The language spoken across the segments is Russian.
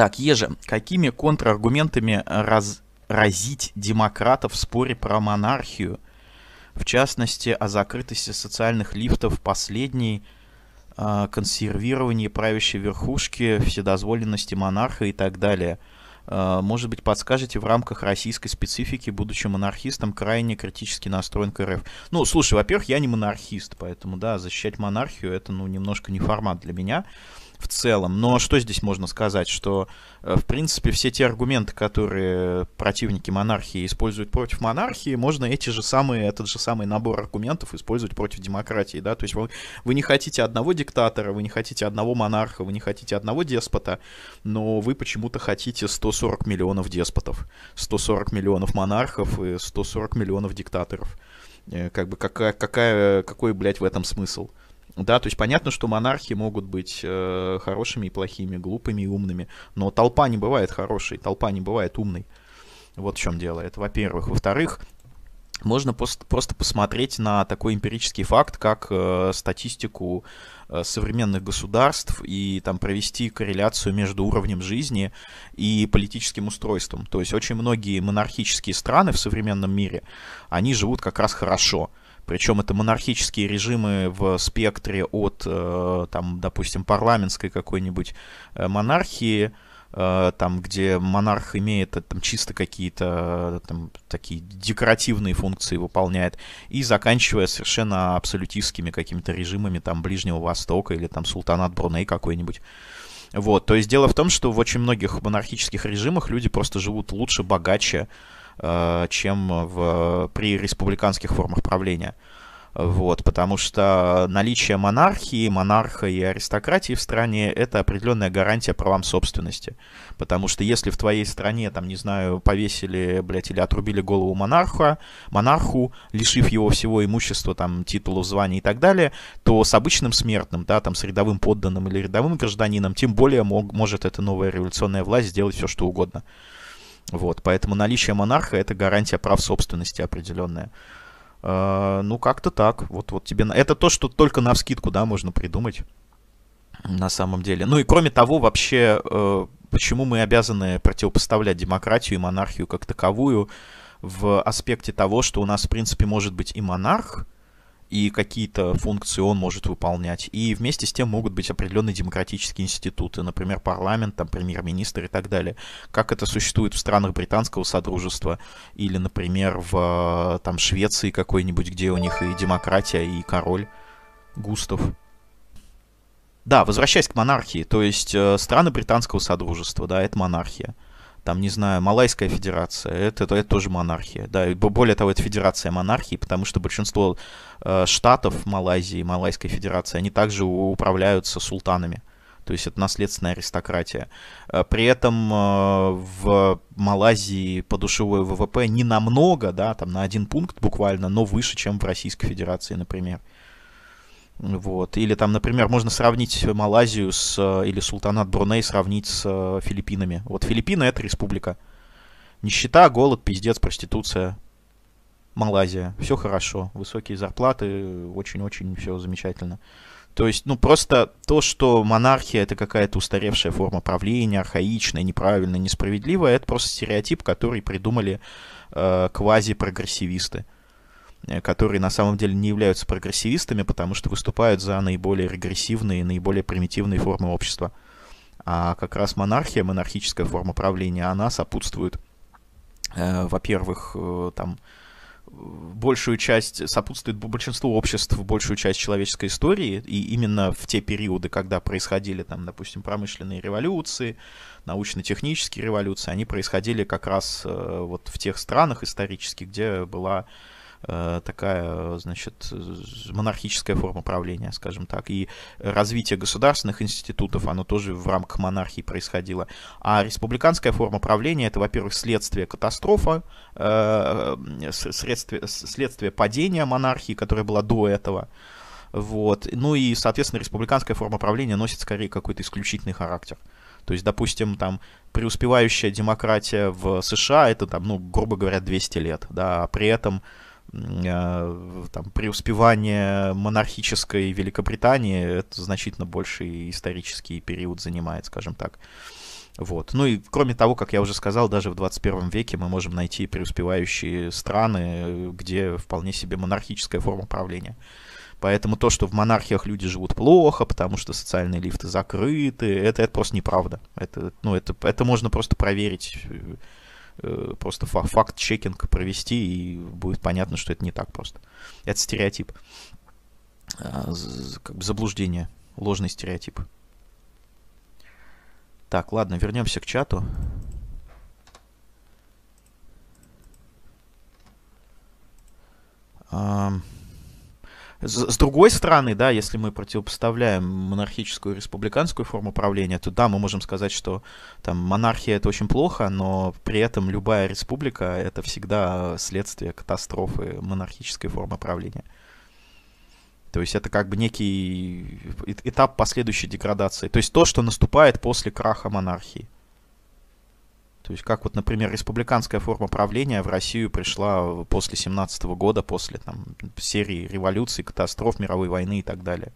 Так, Ежи, какими контраргументами раз, разить демократов в споре про монархию? В частности, о закрытости социальных лифтов последней, э, консервировании правящей верхушки, вседозволенности монарха и так далее. А, может быть, подскажете в рамках российской специфики, будучи монархистом, крайне критически настроен к РФ? Ну, слушай, во-первых, я не монархист, поэтому, да, защищать монархию, это, ну, немножко не формат для меня в целом. Но что здесь можно сказать? Что, э, в принципе, все те аргументы, которые противники монархии используют против монархии, можно эти же самые, этот же самый набор аргументов использовать против демократии, да, то есть вы, вы не хотите одного диктатора, вы не хотите одного монарха, вы не хотите одного деспота, но вы почему-то хотите 140 миллионов деспотов, 140 миллионов монархов и 140 миллионов диктаторов. Э, как бы какая, какая, какой, блядь, в этом смысл? Да, то есть понятно, что монархи могут быть э, хорошими и плохими, глупыми и умными, но толпа не бывает хорошей, толпа не бывает умной. Вот в чем дело. Это, во-первых. Во-вторых, можно просто, просто посмотреть на такой эмпирический факт, как э, статистику э, современных государств и там провести корреляцию между уровнем жизни и политическим устройством. То есть очень многие монархические страны в современном мире, они живут как раз хорошо. Причем это монархические режимы в спектре от, э, там, допустим, парламентской какой-нибудь э, монархии, э, там, где монарх имеет там, чисто какие-то там, такие декоративные функции выполняет, и заканчивая совершенно абсолютистскими какими-то режимами там Ближнего Востока или там султанат Бруней какой-нибудь. Вот, то есть дело в том, что в очень многих монархических режимах люди просто живут лучше, богаче, Э, чем в, при республиканских формах правления. Вот, потому что наличие монархии, монарха и аристократии в стране – это определенная гарантия правам собственности. Потому что если в твоей стране, там, не знаю, повесили, блядь, или отрубили голову монарха, монарху, лишив его всего имущества, там, титулов, званий и так далее, то с обычным смертным, да, там, с рядовым подданным или рядовым гражданином, тем более мог, может эта новая революционная власть сделать все, что угодно. Вот, поэтому наличие монарха — это гарантия прав собственности определенная. Э, ну, как-то так. Вот, вот тебе... Это то, что только на вскидку, да, можно придумать на самом деле. Ну и кроме того, вообще, э, почему мы обязаны противопоставлять демократию и монархию как таковую в аспекте того, что у нас, в принципе, может быть и монарх, и какие-то функции он может выполнять. И вместе с тем могут быть определенные демократические институты, например, парламент, там, премьер-министр и так далее. Как это существует в странах британского содружества или, например, в там, Швеции какой-нибудь, где у них и демократия, и король Густав. Да, возвращаясь к монархии, то есть э, страны британского содружества, да, это монархия там, не знаю, Малайская федерация, это, это, тоже монархия, да, и более того, это федерация монархии, потому что большинство э, штатов Малайзии, Малайской федерации, они также управляются султанами, то есть это наследственная аристократия. Э, при этом э, в Малайзии подушевое ВВП не намного, да, там на один пункт буквально, но выше, чем в Российской Федерации, например. Вот. Или там, например, можно сравнить Малайзию с, э, или султанат Бруней сравнить с э, Филиппинами. Вот Филиппины — это республика. Нищета, голод, пиздец, проституция. Малайзия. Все хорошо. Высокие зарплаты, очень-очень все замечательно. То есть, ну, просто то, что монархия — это какая-то устаревшая форма правления, архаичная, неправильная, несправедливая, это просто стереотип, который придумали э, квазипрогрессивисты. прогрессивисты Э, которые на самом деле не являются прогрессивистами, потому что выступают за наиболее регрессивные, наиболее примитивные формы общества. А как раз монархия, монархическая форма правления, она сопутствует, э, во-первых, э, там, большую часть, сопутствует большинству обществ, большую часть человеческой истории, и именно в те периоды, когда происходили, там, допустим, промышленные революции, научно-технические революции, они происходили как раз вот в тех странах исторических, где была Э, такая, значит, монархическая форма правления, скажем так. И развитие государственных институтов, оно тоже в рамках монархии происходило. А республиканская форма правления, это, во-первых, следствие катастрофы, э, следствие, следствие падения монархии, которая была до этого. Вот. Ну и, соответственно, республиканская форма правления носит скорее какой-то исключительный характер. То есть, допустим, там преуспевающая демократия в США это там, ну, грубо говоря, 200 лет, да, а при этом Э, там, преуспевание монархической Великобритании, это значительно больший исторический период занимает, скажем так. Вот. Ну и кроме того, как я уже сказал, даже в 21 веке мы можем найти преуспевающие страны, э, где вполне себе монархическая форма правления. Поэтому то, что в монархиях люди живут плохо, потому что социальные лифты закрыты, это, это просто неправда. Это, ну, это, это можно просто проверить э, Э, просто факт-чекинг провести, и будет понятно, что это не так просто. Это стереотип. А, как бы заблуждение, ложный стереотип. Так, ладно, вернемся к чату. Um... С, другой стороны, да, если мы противопоставляем монархическую и республиканскую форму правления, то да, мы можем сказать, что там монархия это очень плохо, но при этом любая республика это всегда следствие катастрофы монархической формы правления. То есть это как бы некий этап последующей деградации. То есть то, что наступает после краха монархии. То есть как вот, например, республиканская форма правления в Россию пришла после 17 года, после там, серии революций, катастроф, мировой войны и так далее.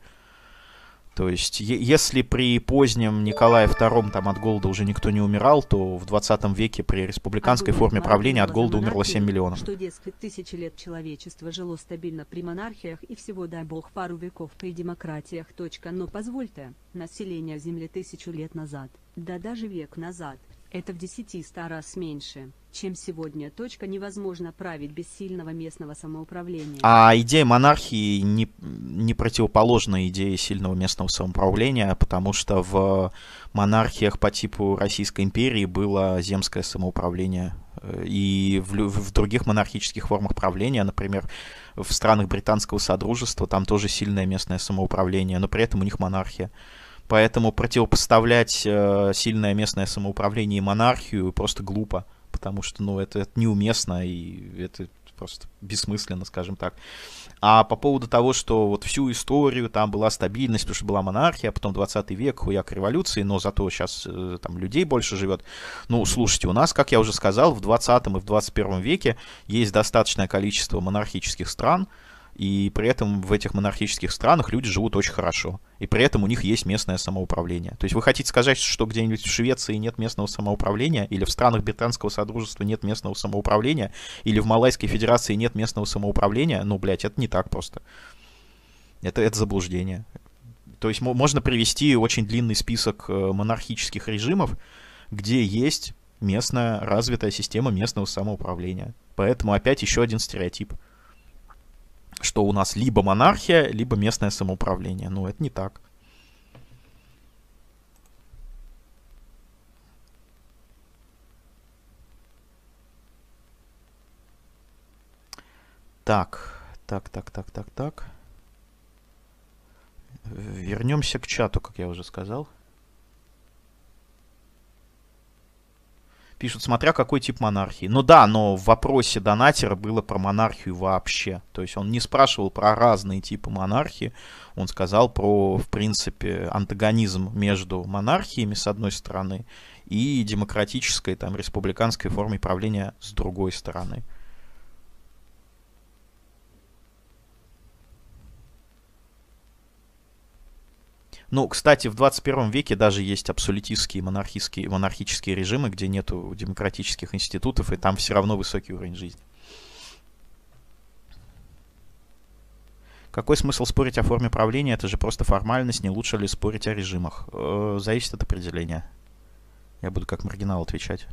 То есть, если при позднем Николае II там от голода уже никто не умирал, то в 20 веке при республиканской от а форме правления от голода умерло 7 миллионов. Что, дескать, тысячи лет человечество жило стабильно при монархиях и всего, дай бог, пару веков при демократиях. Точка. Но позвольте, население Земли тысячу лет назад, да даже век назад, это в 10 100 раз меньше, чем сегодня. Точка невозможно править без сильного местного самоуправления. А идея монархии не, не противоположна идее сильного местного самоуправления, потому что в монархиях по типу Российской империи было земское самоуправление. Э, и в, в других монархических формах правления, например, в странах британского содружества, там тоже сильное местное самоуправление, но при этом у них монархия. Поэтому противопоставлять э, сильное местное самоуправление и монархию просто глупо, потому что, ну, это, это неуместно и это просто бессмысленно, скажем так. А по поводу того, что вот всю историю там была стабильность, потому что была монархия, а потом 20 век, хуяк революции, но зато сейчас э, там людей больше живет. Ну, слушайте, у нас, как я уже сказал, в 20 и в 21 веке есть достаточное количество монархических стран, и при этом в этих монархических странах люди живут очень хорошо. И при этом у них есть местное самоуправление. То есть вы хотите сказать, что где-нибудь в Швеции нет местного самоуправления, или в странах Британского Содружества нет местного самоуправления, или в Малайской Федерации нет местного самоуправления? Ну, блядь, это не так просто. Это, это заблуждение. То есть можно привести очень длинный список э, монархических режимов, где есть местная развитая система местного самоуправления. Поэтому опять еще один стереотип – что у нас либо монархия, либо местное самоуправление. Ну, это не так. Так, так, так, так, так, так. Вернемся к чату, как я уже сказал. Пишут, смотря какой тип монархии. Ну да, но в вопросе донатера было про монархию вообще. То есть он не спрашивал про разные типы монархии. Он сказал про, в принципе, антагонизм между монархиями, с одной стороны, и демократической, там, республиканской формой правления, с другой стороны. Ну, кстати, в 21 веке даже есть абсолютистские монархистские, монархические режимы, где нету демократических институтов, и там все равно высокий уровень жизни. Какой смысл спорить о форме правления? Это же просто формальность. Не лучше ли спорить о режимах? Э, зависит от определения. Я буду как маргинал отвечать.